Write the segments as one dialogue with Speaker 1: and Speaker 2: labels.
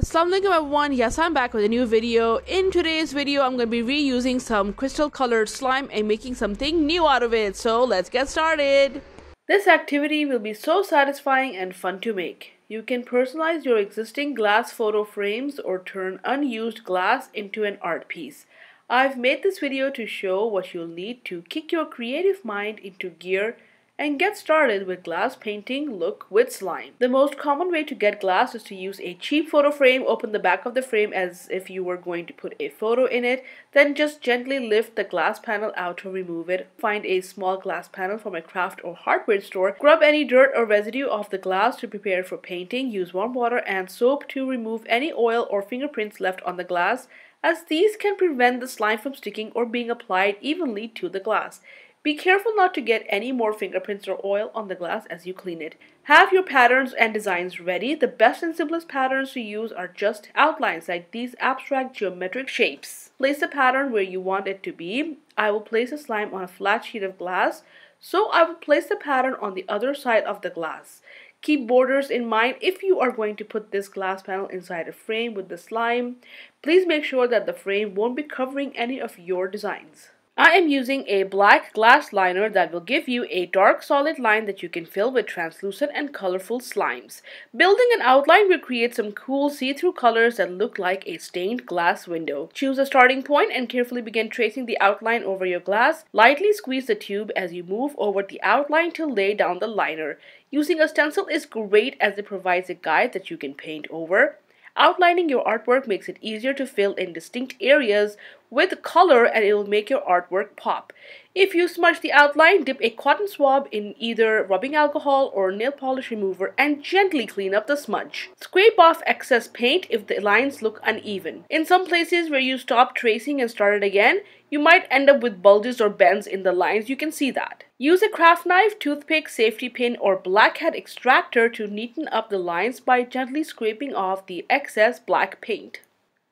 Speaker 1: Assalamualaikum everyone, yes I'm back with a new video. In today's video I'm going to be reusing some crystal colored slime and making something new out of it. So let's get started. This activity will be so satisfying and fun to make. You can personalize your existing glass photo frames or turn unused glass into an art piece. I've made this video to show what you'll need to kick your creative mind into gear and get started with glass painting look with slime. The most common way to get glass is to use a cheap photo frame, open the back of the frame as if you were going to put a photo in it, then just gently lift the glass panel out to remove it. Find a small glass panel from a craft or hardware store. Grab any dirt or residue off the glass to prepare for painting. Use warm water and soap to remove any oil or fingerprints left on the glass as these can prevent the slime from sticking or being applied evenly to the glass. Be careful not to get any more fingerprints or oil on the glass as you clean it. Have your patterns and designs ready. The best and simplest patterns to use are just outlines like these abstract geometric shapes. Place the pattern where you want it to be. I will place the slime on a flat sheet of glass. So I will place the pattern on the other side of the glass. Keep borders in mind if you are going to put this glass panel inside a frame with the slime. Please make sure that the frame won't be covering any of your designs. I am using a black glass liner that will give you a dark solid line that you can fill with translucent and colorful slimes. Building an outline will create some cool see-through colors that look like a stained glass window. Choose a starting point and carefully begin tracing the outline over your glass. Lightly squeeze the tube as you move over the outline to lay down the liner. Using a stencil is great as it provides a guide that you can paint over. Outlining your artwork makes it easier to fill in distinct areas with color and it will make your artwork pop. If you smudge the outline, dip a cotton swab in either rubbing alcohol or nail polish remover and gently clean up the smudge. Scrape off excess paint if the lines look uneven. In some places where you stopped tracing and started again, you might end up with bulges or bends in the lines, you can see that. Use a craft knife, toothpick, safety pin or blackhead extractor to neaten up the lines by gently scraping off the excess black paint.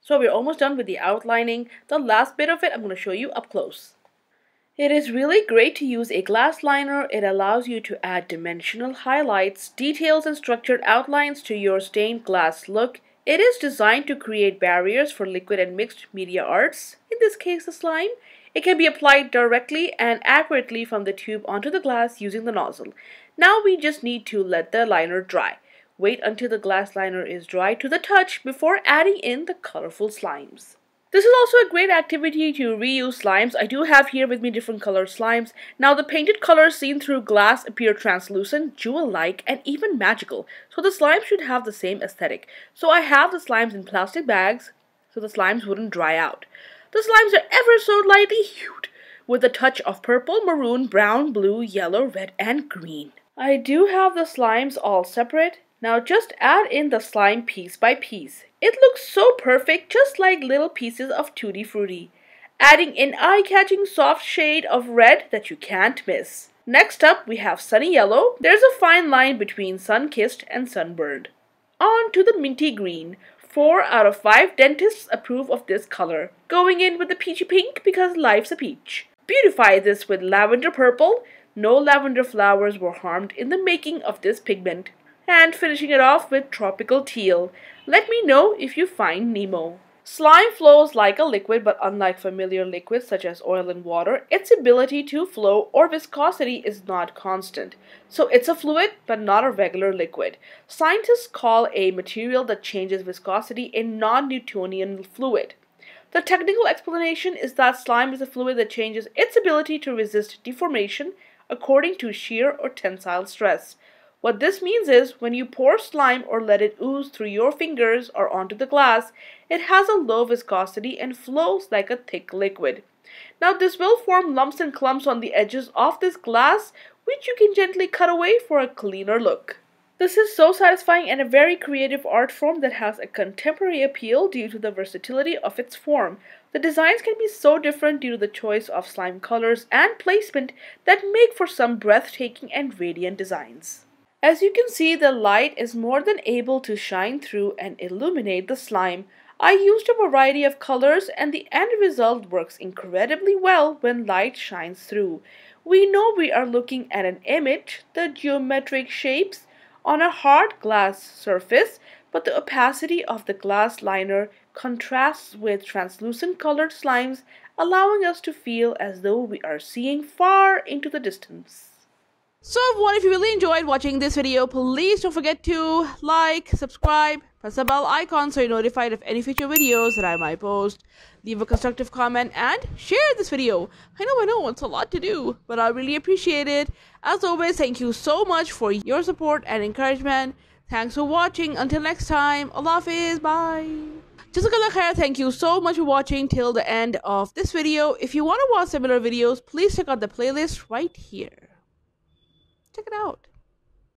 Speaker 1: So we're almost done with the outlining. The last bit of it I'm going to show you up close. It is really great to use a glass liner. It allows you to add dimensional highlights, details and structured outlines to your stained glass look. It is designed to create barriers for liquid and mixed media arts, in this case the slime. It can be applied directly and accurately from the tube onto the glass using the nozzle. Now we just need to let the liner dry. Wait until the glass liner is dry to the touch before adding in the colorful slimes. This is also a great activity to reuse slimes. I do have here with me different colored slimes. Now the painted colors seen through glass appear translucent, jewel-like, and even magical. So the slimes should have the same aesthetic. So I have the slimes in plastic bags so the slimes wouldn't dry out. The slimes are ever so lightly hued with a touch of purple, maroon, brown, blue, yellow, red, and green. I do have the slimes all separate now just add in the slime piece by piece. It looks so perfect just like little pieces of Tutti Frutti, adding an eye-catching soft shade of red that you can't miss. Next up we have Sunny Yellow. There's a fine line between sun-kissed and sunburned. On to the minty green. 4 out of 5 dentists approve of this color. Going in with the peachy pink because life's a peach. Beautify this with lavender purple. No lavender flowers were harmed in the making of this pigment and finishing it off with tropical teal. Let me know if you find Nemo. Slime flows like a liquid, but unlike familiar liquids such as oil and water, its ability to flow or viscosity is not constant. So it's a fluid, but not a regular liquid. Scientists call a material that changes viscosity a non-Newtonian fluid. The technical explanation is that slime is a fluid that changes its ability to resist deformation according to shear or tensile stress. What this means is when you pour slime or let it ooze through your fingers or onto the glass, it has a low viscosity and flows like a thick liquid. Now this will form lumps and clumps on the edges of this glass which you can gently cut away for a cleaner look. This is so satisfying and a very creative art form that has a contemporary appeal due to the versatility of its form. The designs can be so different due to the choice of slime colors and placement that make for some breathtaking and radiant designs. As you can see, the light is more than able to shine through and illuminate the slime. I used a variety of colors and the end result works incredibly well when light shines through. We know we are looking at an image, the geometric shapes on a hard glass surface, but the opacity of the glass liner contrasts with translucent colored slimes, allowing us to feel as though we are seeing far into the distance. So everyone, if you really enjoyed watching this video, please don't forget to like, subscribe, press the bell icon so you're notified of any future videos that I might post. Leave a constructive comment and share this video. I know, I know, it's a lot to do, but I really appreciate it. As always, thank you so much for your support and encouragement. Thanks for watching. Until next time, Allah Hafiz. Bye. Jessica Lakhair, thank you so much for watching till the end of this video. If you want to watch similar videos, please check out the playlist right here check it out.